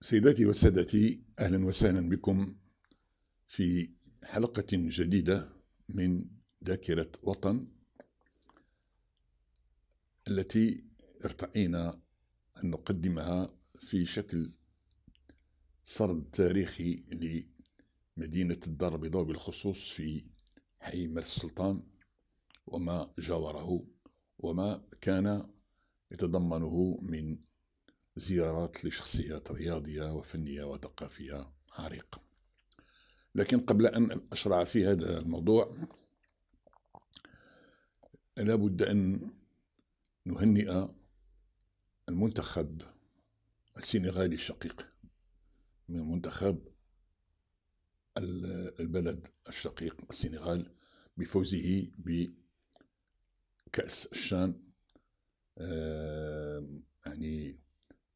سيداتي وسادتي اهلا وسهلا بكم في حلقه جديده من ذاكره وطن التي ارتئينا ان نقدمها في شكل سرد تاريخي لمدينه الدار البيضاء بالخصوص في حي مرس السلطان وما جاوره وما كان يتضمنه من زيارات لشخصيات رياضية وفنية وثقافية عريقة لكن قبل أن أشرع في هذا الموضوع لابد أن نهنئ المنتخب السنغالي الشقيق من منتخب البلد الشقيق السنغال بفوزه بكأس الشام يعني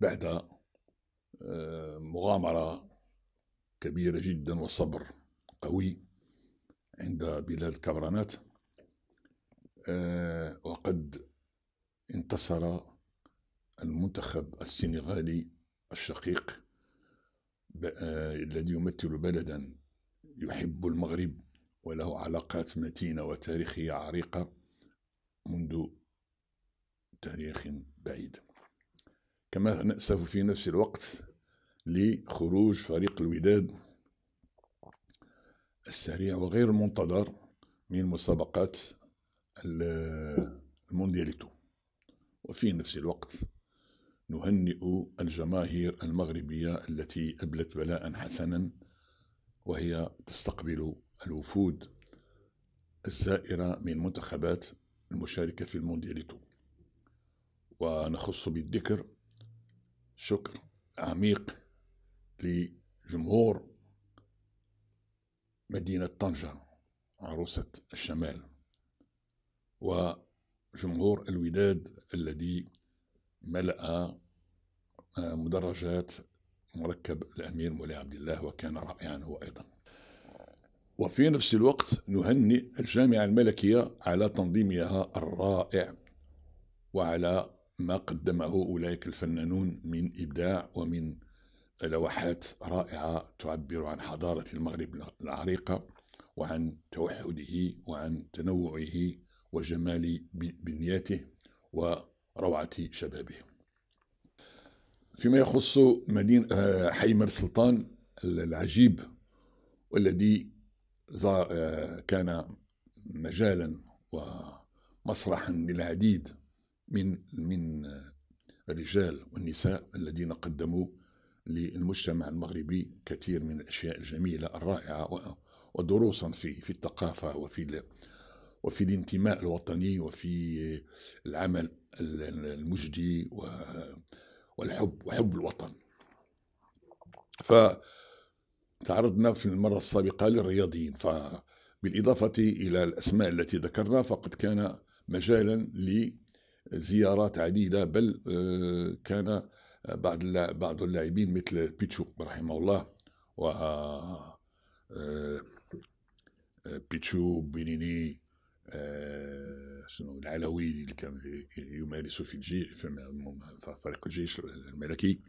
بعد آه، مغامرة كبيرة جدا وصبر قوي عند بلاد كبرانات آه، وقد انتصر المنتخب السنغالي الشقيق آه، الذي يمثل بلدا يحب المغرب وله علاقات متينة وتاريخية عريقة منذ تاريخ بعيد كما نأسف في نفس الوقت لخروج فريق الوداد السريع وغير المنتظر من مسابقات الموندياليتو وفي نفس الوقت نهنئ الجماهير المغربية التي أبلت بلاء حسنا وهي تستقبل الوفود الزائرة من منتخبات المشاركة في الموندياليتو ونخص بالذكر شكر عميق لجمهور مدينة طنجة عروسة الشمال وجمهور الوداد الذي ملأ آه، مدرجات مركب الأمير مولاي عبد الله وكان رائعا هو أيضا وفي نفس الوقت نهنئ الجامعة الملكية على تنظيمها الرائع وعلى ما قدمه أولئك الفنانون من إبداع ومن لوحات رائعة تعبر عن حضارة المغرب العريقة وعن توحده وعن تنوعه وجمال بنيته وروعة شبابه فيما يخص مدينة آه، حي مر سلطان العجيب والذي آه، كان مجالا ومسرحا للعديد من من الرجال والنساء الذين قدموا للمجتمع المغربي كثير من الاشياء الجميله الرائعه ودروسا في في الثقافه وفي وفي الانتماء الوطني وفي العمل المجدي والحب وحب الوطن ف تعرضنا في المرة السابقة للرياضيين فبالإضافة إلى الأسماء التي ذكرنا فقد كان مجالا زيارات عديده بل آه، كان آه، بعض بعض اللاعبين مثل بيتشو رحمه الله و آه، بيتشو بينيني شنو العلوي اللي كان يمارس في الجيش في فريق الجيش الملكي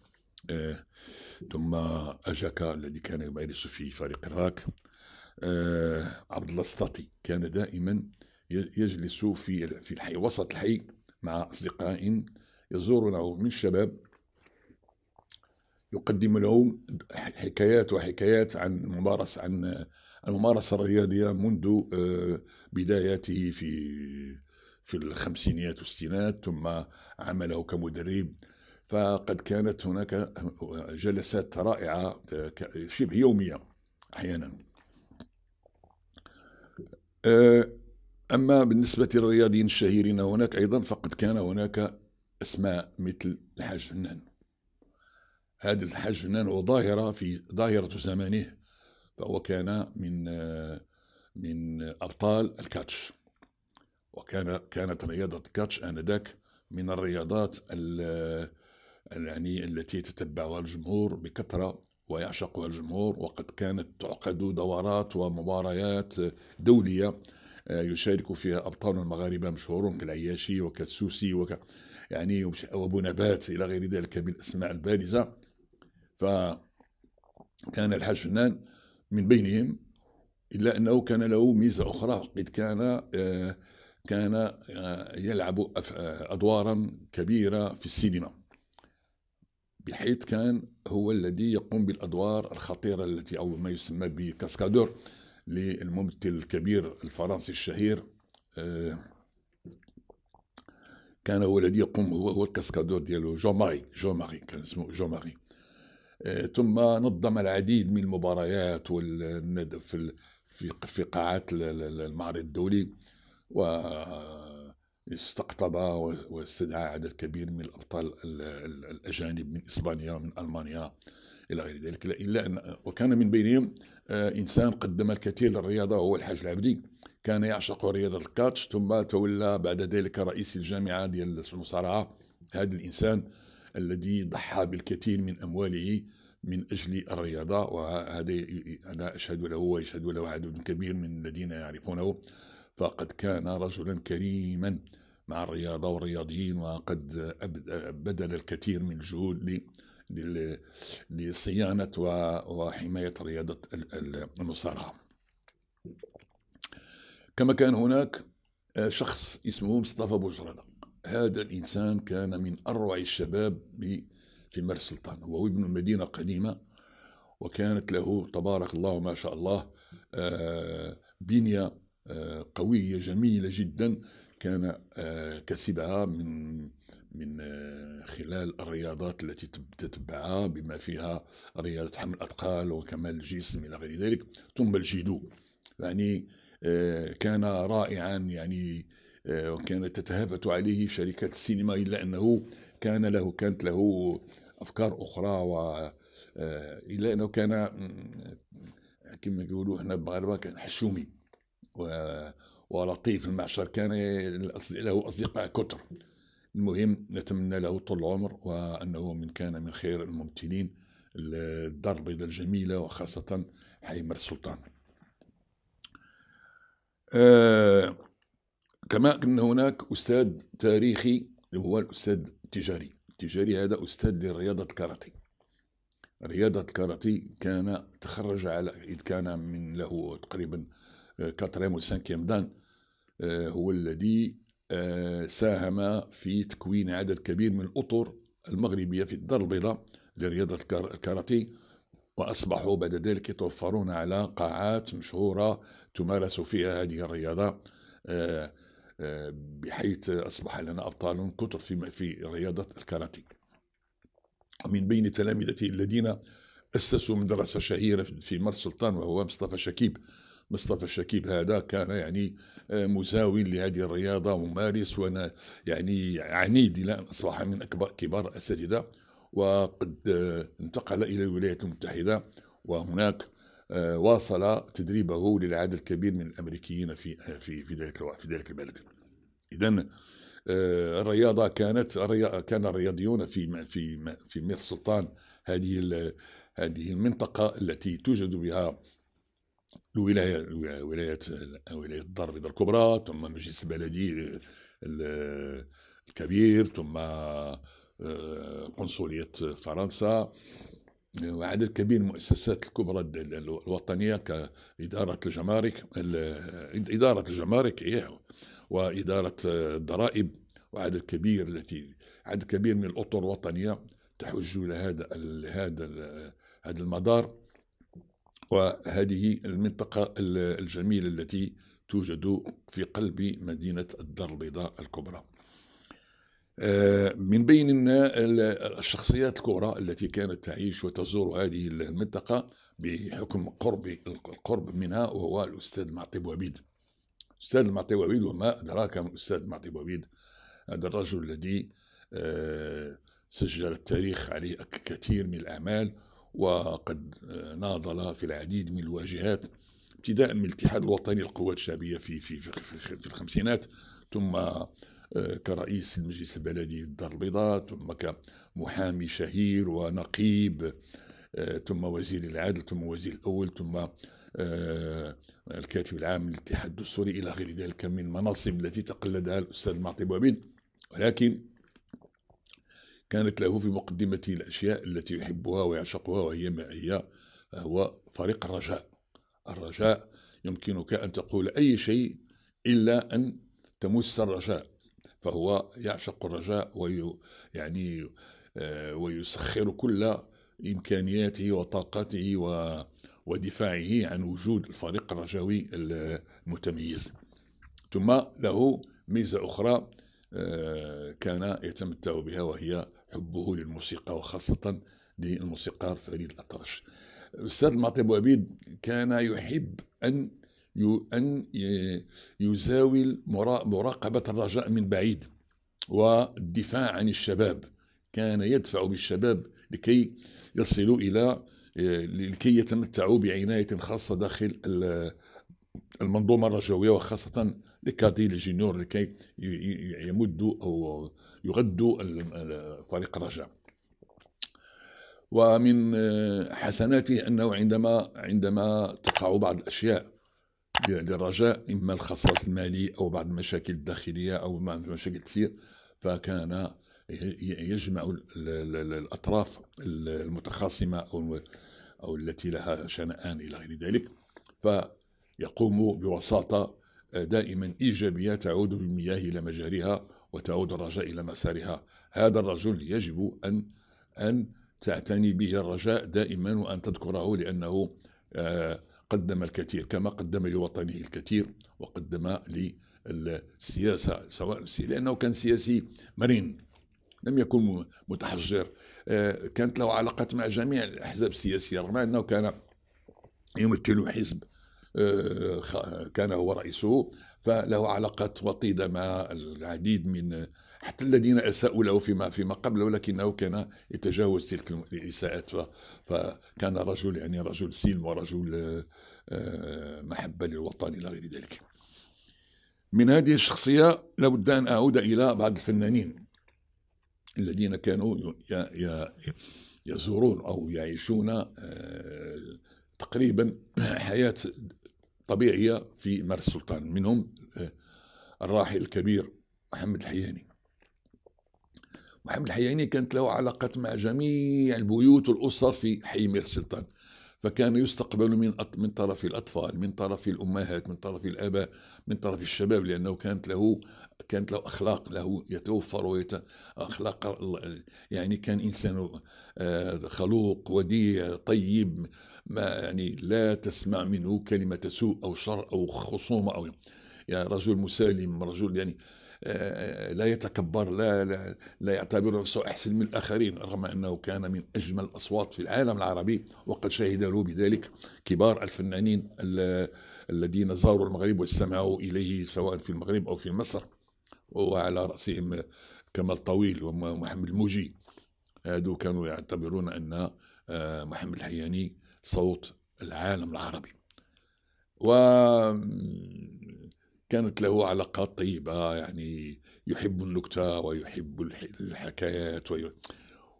ثم اجاكا الذي كان يمارس في فريق الراك عبد الله كان دائما يجلس في في الحي وسط الحي مع أصدقاء يزورنا من الشباب يقدم لهم حكايات وحكايات عن ممارسة عن الممارسة الرياضية منذ آه، بداياته في في الخمسينيات والستينات ثم عمله كمدرب فقد كانت هناك جلسات رائعة شبه يومية أحيانا آه، أما بالنسبة للرياضيين الشهيرين هناك أيضا فقد كان هناك أسماء مثل الحاج فنان هذا الحاج فنان هو ظاهرة في ظاهرة زمانه فهو كان من من أبطال الكاتش وكان كانت رياضة الكاتش آنذاك من الرياضات يعني التي يتتبعها الجمهور بكثرة ويعشقها الجمهور وقد كانت تعقد دورات ومباريات دولية آه، يشارك فيها أبطال المغاربه مشهورون كالعياشي وكالسوسي وك يعني وأبو نبات إلى غير ذلك من الأسماء البارزة فكان الحاج فنان من بينهم إلا أنه كان له ميزة أخرى قد كان آه، كان آه، يلعب أدوارا كبيرة في السينما بحيث كان هو الذي يقوم بالادوار الخطيره التي او ما يسمى بكاسكادور للممثل الكبير الفرنسي الشهير آه، كان هو الذي يقوم هو هو الكاسكادور ديالو جو ماري جو ماري كان اسمه جو ماري آه، ثم نظم العديد من المباريات وال في في قاعات المعرض الدولي و استقطب واستدعى عدد كبير من الابطال الاجانب من اسبانيا ومن المانيا الى غير ذلك الا ان وكان من بينهم آه، إنسان قدم الكثير للرياضة وهو الحاج العبدي كان يعشق رياضة الكاتش ثم تولى بعد ذلك رئيس الجامعة ديال المصارعة هذا الإنسان الذي ضحى بالكثير من أمواله من أجل الرياضة وهذا أنا أشهد له ويشهد له عدد كبير من الذين يعرفونه فقد كان رجلا كريما مع الرياضة والرياضيين وقد بذل الكثير من الجهود لصيانة وحماية رياضة المصارعة كما كان هناك آه، شخص اسمه مصطفى بوجرد هذا الإنسان كان من أروع الشباب في مر السلطان هو ابن المدينة القديمة وكانت له تبارك الله ما شاء الله آه، بنية آه، قوية جميلة جدا كان كسبها من من آه، خلال الرياضات التي تتبعها بما فيها رياضة حمل الأثقال وكمال الجسم إلى غير ذلك ثم الجيدو يعني آه، كان رائعا يعني آه، وكانت تتهافت عليه شركات السينما إلا أنه كان له كانت له أفكار أخرى و إلا أنه كان كما يقولوا احنا بالمغاربة كان حشومي ولطيف المعشر كان له أصدقاء كثر المهم نتمنى له طول العمر وأنه من كان من خير الممثلين الدار البيضاء الجميلة وخاصة حي مر السلطان آه كما أن هناك أستاذ تاريخي هو الأستاذ التجاري التجاري هذا أستاذ لرياضة الكاراتي رياضة الكاراتي كان تخرج على إذ كان من له تقريبا 4 و 5 دان هو الذي ساهم في تكوين عدد كبير من الأطر المغربية في الدار البيضاء لرياضة الكاراتيه وأصبحوا بعد ذلك يتوفرون على قاعات مشهورة تمارس فيها هذه الرياضة آه، آه، بحيث أصبح لنا أبطال كثر في في رياضة الكاراتيه من بين تلامذته الذين أسسوا مدرسة شهيرة في مر سلطان وهو مصطفى شكيب مصطفى الشكيب هذا كان يعني آه، مزاوي لهذه الرياضة ممارس وأنا يعني عنيد إلى أن أصبح من أكبر كبار الأساتذة وقد آه، انتقل إلى الولايات المتحدة وهناك آه، واصل تدريبه للعدد الكبير من الامريكيين في في في ذلك في ذلك البلد. اذا الرياضه كانت كان الرياضيون في في في مير السلطان هذه هذه المنطقه التي توجد بها الولايات ولايات ولايه الدار البيضاء الكبرى ثم مجلس البلدي الكبير ثم آه، قنصليه فرنسا وعدد كبير من المؤسسات الكبرى الوطنيه كاداره الجمارك اداره الجمارك واداره الضرائب وعدد كبير التي عدد كبير من الاطر الوطنيه تحج لهذا هذا هذا المدار وهذه المنطقة الجميلة التي توجد في قلب مدينة الدار البيضاء الكبرى آه، من بين الشخصيات الكبرى التي كانت تعيش وتزور هذه المنطقة بحكم قرب القرب منها وهو الأستاذ معطي بوابيد الأستاذ معطي بوابيد وما أدراك من الأستاذ معطي بوابيد هذا الرجل الذي آه، سجل التاريخ عليه كثير من الأعمال وقد ناضل في العديد من الواجهات ابتداء من الاتحاد الوطني للقوات الشعبيه في في في, في, في الخمسينات ثم آه، كرئيس المجلس البلدي للدار البيضاء ثم كمحامي شهير ونقيب آه، ثم وزير العدل ثم وزير الاول ثم آه، الكاتب العام للاتحاد الدستوري الى غير ذلك من المناصب التي تقلدها الاستاذ معطي بوابين ولكن كانت له في مقدمته الأشياء التي يحبها ويعشقها وهي ما هي هو طريق الرجاء الرجاء يمكنك أن تقول أي شيء إلا أن تمس الرجاء فهو يعشق الرجاء وي يعني آه، ويسخر كل إمكانياته وطاقته و ودفاعه عن وجود الفريق الرجاوي المتميز ثم له ميزة أخرى آه، كان يتمتع بها وهي حبه للموسيقى وخاصة للموسيقار فريد الأطرش الأستاذ المعطي أبو عبيد كان يحب أن أن يزاول مراقبة الرجاء من بعيد والدفاع عن الشباب كان يدفع بالشباب لكي يصلوا إلى آه، لكي يتمتعوا بعناية خاصة داخل المنظومه الرجويه وخاصه لكادي جينيور لكي يمدوا او يغذوا فريق الرجاء ومن آه، حسناته انه عندما عندما تقع بعض الاشياء للرجاء اما الخصائص المالي او بعض المشاكل الداخليه او مشاكل كثير فكان يجمع الاطراف المتخاصمه او او التي لها شنآن الى غير ذلك ف يقوم بوساطة آه، دائما إيجابية تعود بالمياه إلى مجاريها وتعود الرجاء إلى مسارها هذا الرجل يجب أن أن تعتني به الرجاء دائما وأن تذكره لأنه آه، قدم الكثير كما قدم لوطنه الكثير وقدم للسياسة سواء لأنه كان سياسي مرن لم يكن متحجر آه، كانت له علاقات مع جميع الأحزاب السياسية رغم أنه كان يمثل حزب آه، كان هو رئيسه فله علاقات وطيدة مع العديد من حتى الذين أساءوا له فيما فيما قبل ولكنه كان يتجاوز تلك الإساءات فكان رجل يعني رجل سلم ورجل آه، آه، محبة للوطن إلى غير ذلك من هذه الشخصية لابد أن أعود إلى بعض الفنانين الذين كانوا يزورون أو يعيشون تقريبا حياة طبيعية في مرس السلطان منهم آه، الراحل الكبير محمد الحياني محمد الحياني كانت له علاقات مع جميع البيوت والأسر في حي مير السلطان فكان يستقبل من من طرف الاطفال من طرف الامهات من طرف الاباء من طرف الشباب لانه كانت له كانت له اخلاق له يتوفر ويت اخلاق يعني كان انسان آه، خلوق وديع طيب ما يعني لا تسمع منه كلمه سوء او شر او خصومه او يا يعني رجل مسالم رجل يعني آه، لا يتكبر لا لا, لا يعتبر نفسه أحسن من الآخرين رغم أنه كان من أجمل الأصوات في العالم العربي وقد شهد له بذلك كبار الفنانين الذين زاروا المغرب واستمعوا إليه سواء في المغرب أو في مصر وعلى رأسهم كمال طويل ومحمد الموجي هادو كانوا يعتبرون أن آه، محمد الحياني صوت العالم العربي و كانت له علاقات طيبة يعني يحب النكتة ويحب الحكايات وي...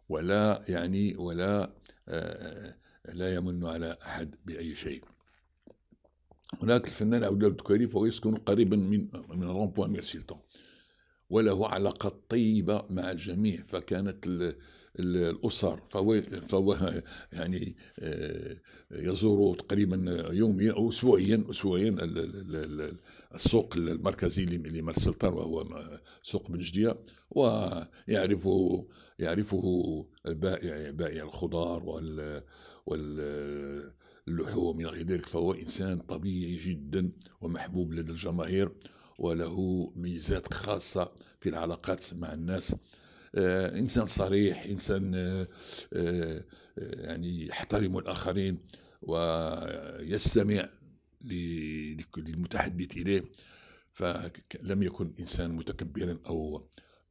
ولا يعني ولا آه، آه، لا يمن على أحد بأي شيء هناك الفنان عبد الله الكريف فهو يسكن قريبا من من رامبوا مير سيلتون وله علاقة طيبة مع الجميع فكانت ال الاسر فهو فهو يعني آه، يزور تقريبا يوميا او اسبوعيا اسبوعيا السوق المركزي لمال السلطان وهو سوق بن جدية ويعرفه يعرفه البائع بائع الخضار وال واللحوم إلى يعني غير ذلك فهو إنسان طبيعي جدا ومحبوب لدى الجماهير وله ميزات خاصة في العلاقات مع الناس آه، إنسان صريح إنسان آه، آه، يعني يحترم الآخرين ويستمع للمتحدث إليه فلم يكن إنسان متكبرا أو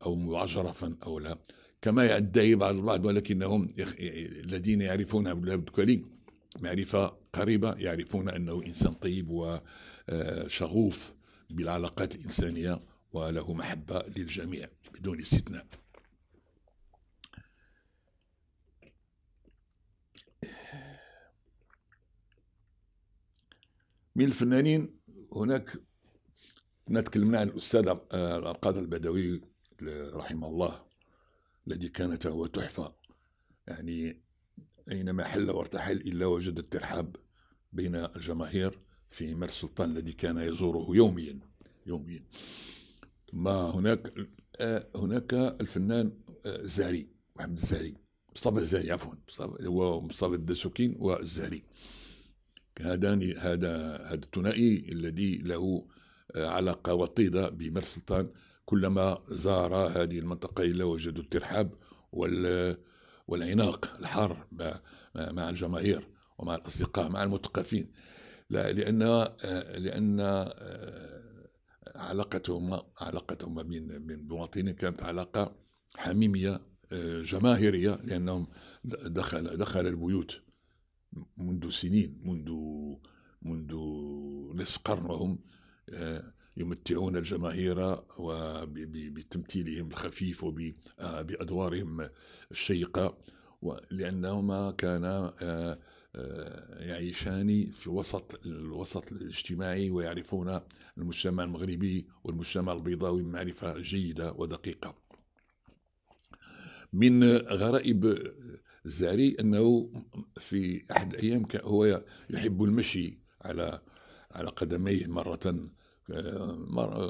أو معجرفا أو لا كما يدعي بعض البعض ولكنهم الذين يعرفون عبد الله الدكالي معرفة قريبة يعرفون أنه إنسان طيب وشغوف آه، بالعلاقات الإنسانية وله محبة للجميع بدون استثناء من الفنانين هناك نتكلمنا عن الأستاذ آه، القاضي البدوي رحمه الله الذي كانت هو تحفة يعني أينما حل وارتحل إلا وجد الترحاب بين الجماهير في مر السلطان الذي كان يزوره يوميا يوميا ثم هناك آه، هناك الفنان آه، الزهري محمد الزهري مصطفى الزهري عفوا مصطفى هو مصطفى الدسوكين والزهري هذان هذا هذا الثنائي الذي له آه، علاقه وطيده بمر سلطان كلما زار هذه المنطقه الا وجدوا الترحاب وال والعناق الحار مع الجماهير ومع الاصدقاء مع المثقفين لا لان آه، لان آه، علاقتهما علاقتهما بين بين المواطنين كانت علاقه حميميه جماهيريه لانهم دخل دخل البيوت منذ سنين منذ منذ نصف قرن وهم آه، يمتعون الجماهير بتمثيلهم الخفيف وبأدوارهم آه، الشيقة لأنهما كانا آه، يعيشان في وسط الوسط الاجتماعي ويعرفون المجتمع المغربي والمجتمع البيضاوي بمعرفة جيدة ودقيقة من غرائب الزعري أنه في احد الايام هو يحب المشي على على قدميه مره آه،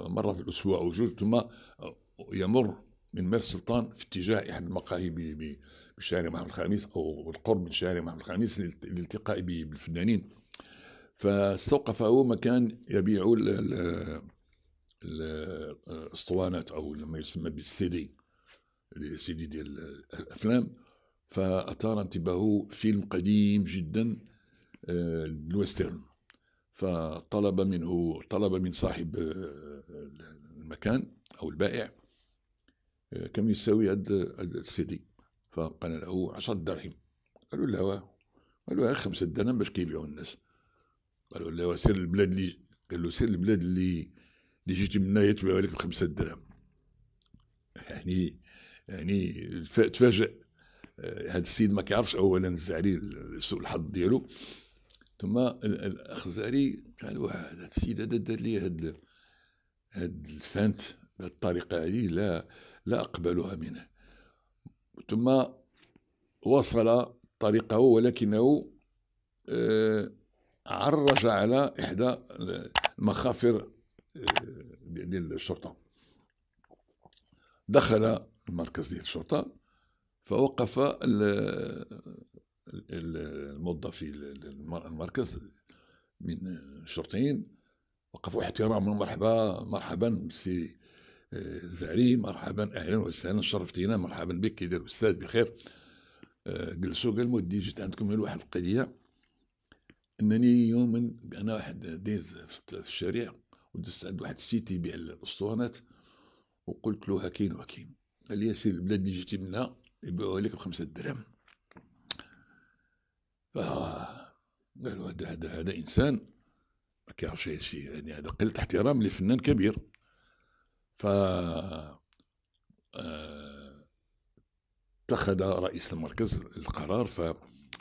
مره في الاسبوع وجود ثم يمر من مير سلطان في اتجاه احد المقاهي بشارع محمد الخامس او القرب من شارع محمد الخامس للالتقاء بالفنانين فاستوقف هو مكان يبيع الاسطوانات او ما يسمى بالسيدي السيدي ديال الافلام فأثار انتباهه فيلم قديم جدا آه، الويسترن فطلب منه طلب من صاحب آه، المكان أو البائع آه، كم يساوي هذا السيدي فقال له 10 دراهم قالوا له قالوا له خمسة دراهم باش كيبيعوا الناس قالوا له سير البلاد اللي قال له سير البلاد اللي اللي جيتي منها يتبعوا لك بخمسة دراهم يعني يعني تفاجئ هذا السيد ما كيعرفش اولا الزعري سوء الحظ ديالو ثم الاخ الزعري قال واحد هذا السيد هذا دار لي هاد هاد الفانت بهذه الطريقه هذه لا لا اقبلها منه ثم وصل طريقه ولكنه آه، عرج على احدى المخافر آه، ديال الشرطه دخل المركز ديال الشرطه فوقف في المركز من الشرطيين وقفوا احتراما مرحبا مرحبا سي آه، زعري مرحبا اهلا وسهلا شرفتينا مرحبا بك كيدير الاستاذ بخير آه، جلسوا قال مودي جيت عندكم من واحد القضيه انني يوما انا واحد ديز في الشارع ودست عند واحد السيت يبيع الاسطوانات وقلت له هكين وهكين قال لي يا سيدي البلاد اللي جيتي منها يبيعوا لك بخمسة درهم آه، قالوا هذا هذا هذا انسان ما كيعرفش شيء يعني هذا قله احترام لفنان كبير ف آه، اتخذ رئيس المركز القرار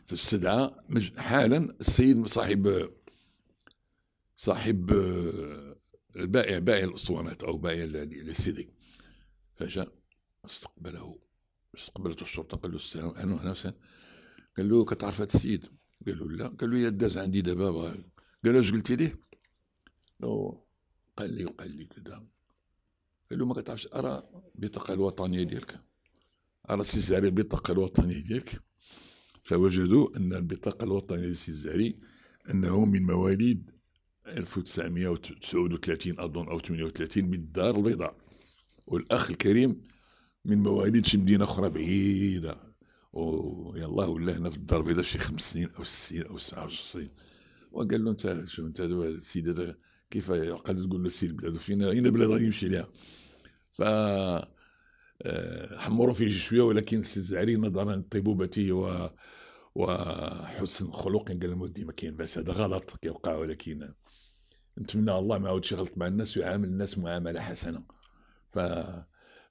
فاستدعى حالا السيد صاحب صاحب البائع آه، بائع الاسطوانات او بائع السيدي فجاء استقبله استقبلت الشرطه قال له السلام انا هنا قال له كتعرف هذا السيد قال له لا قال له يا داز عندي دابا قال له اش قلتي ليه قال لي وقال لي كذا قال له ما كتعرفش ارى البطاقه الوطنيه ديالك ارى السي الزهري البطاقه الوطنيه ديالك فوجدوا ان البطاقه الوطنيه للسي الزهري انه من مواليد 1939 اظن او 38 بالدار البيضاء والاخ الكريم من شي مدينه اخرى بعيده ويلا ولا هنا في الدار البيضاء شي خمس سنين او ست سنين او سبعه وعشر سنين وقال له انت شوف انت السيد هذا كيف يعقل تقول له سير بلادو فين اين بلاد غادي يمشي لها ف آه، حمروا فيه شويه ولكن السي الزعري نظرا لطيبوبته و وحسن خلق قال لهم ودي ما كاين باس هذا غلط كيوقع ولكن نتمنى الله ما عاودش يغلط مع الناس ويعامل الناس معامله حسنه ف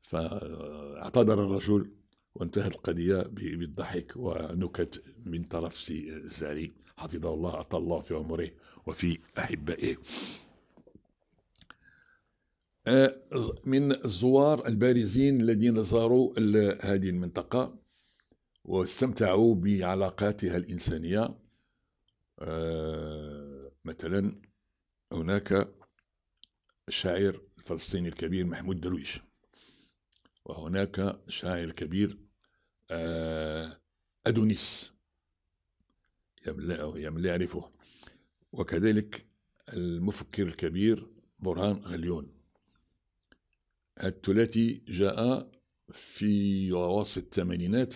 فاعتذر الرجل وانتهت القضية بالضحك ونكت من طرف سي الزاري حفظه الله أطال الله في عمره وفي أحبائه أه، من الزوار البارزين الذين زاروا هذه المنطقة واستمتعوا بعلاقاتها الإنسانية أه، مثلا هناك الشاعر الفلسطيني الكبير محمود درويش وهناك شاعر كبير آه، أدونيس يملأه يعرفه وكذلك المفكر الكبير برهان غليون الثلاثي جاء في عواصف الثمانينات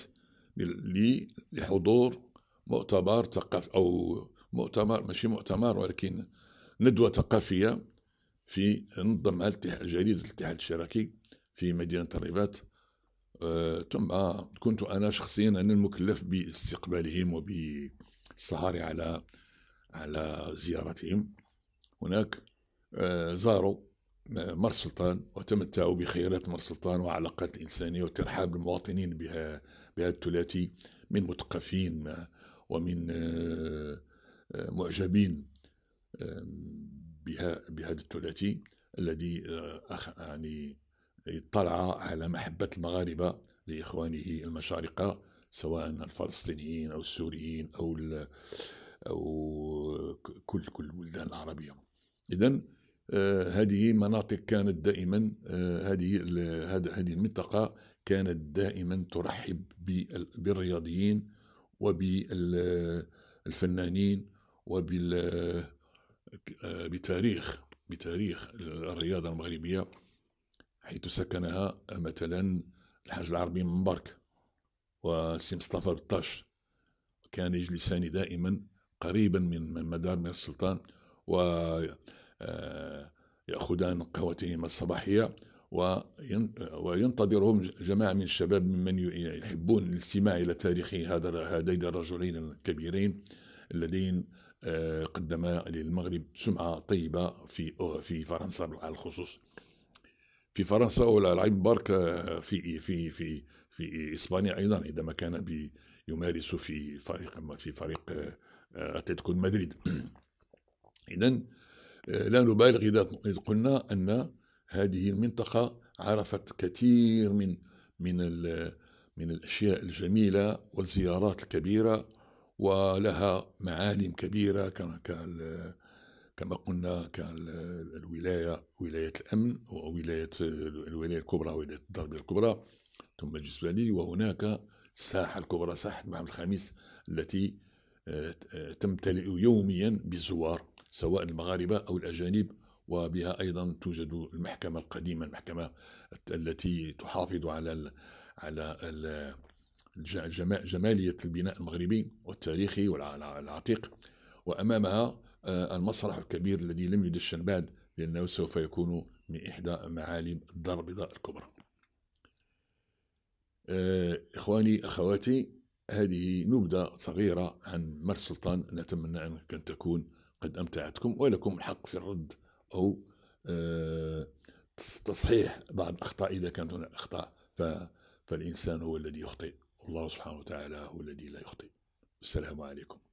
لحضور مؤتمر ثقافي أو مؤتمر ماشي مؤتمر ولكن ندوة ثقافية في نظمها جريدة الاتحاد الاشتراكي في مدينة الرباط آه، ثم كنت أنا شخصيا أنا المكلف باستقبالهم وبالسهر على على زيارتهم هناك آه، زاروا آه، مر سلطان وتمتعوا بخيرات مر سلطان وعلاقات الإنسانية وترحاب المواطنين بها بهذا الثلاثي من مثقفين ومن معجبين بها بهذا الثلاثي الذي يعني اطلع على محبة المغاربة لإخوانه المشارقة سواء الفلسطينيين أو السوريين أو أو كل كل البلدان العربية إذا آه، هذه مناطق كانت دائما آه، هذه هذه المنطقة كانت دائما ترحب بالرياضيين وبالفنانين وبال آه، بتاريخ بتاريخ الرياضة المغربية حيث سكنها مثلا الحاج العربي من برك والسي مصطفى بطاش كان يجلسان دائما قريبا من مدار مير السلطان و آه، يأخذان قهوتهما الصباحية وينتظرهم جماعة من الشباب ممن يحبون الاستماع إلى تاريخ هذا هذين الرجلين الكبيرين اللذين آه، قدما للمغرب سمعة طيبة في في فرنسا على الخصوص في فرنسا واللاعبين باركا آه، في في في في اسبانيا ايضا عندما كان يمارس في فريق في فريق آه، اتلتيكو مدريد اذا آه، لا نبالغ اذا قلنا ان هذه المنطقه عرفت كثير من من من الاشياء الجميله والزيارات الكبيره ولها معالم كبيره كما قلنا كان الولايه ولايه الامن وولايه الولايه الكبرى ولايه الضربيه الكبرى ثم الجسماني وهناك الساحه الكبرى ساحه محمد الخامس التي آه، آه، تمتلئ يوميا بالزوار سواء المغاربه او الاجانب وبها ايضا توجد المحكمه القديمه المحكمه التي تحافظ على على جماليه البناء المغربي والتاريخي والعتيق وامامها آه، المسرح الكبير الذي لم يدش الشنباد لأنه سوف يكون من إحدى معالم الدار البيضاء الكبرى آه، إخواني أخواتي هذه نبذة صغيرة عن مر سلطان نتمنى أن تكون قد أمتعتكم ولكم الحق في الرد أو آه، تصحيح بعض الأخطاء إذا كانت هناك أخطاء فالإنسان هو الذي يخطئ والله سبحانه وتعالى هو الذي لا يخطئ السلام عليكم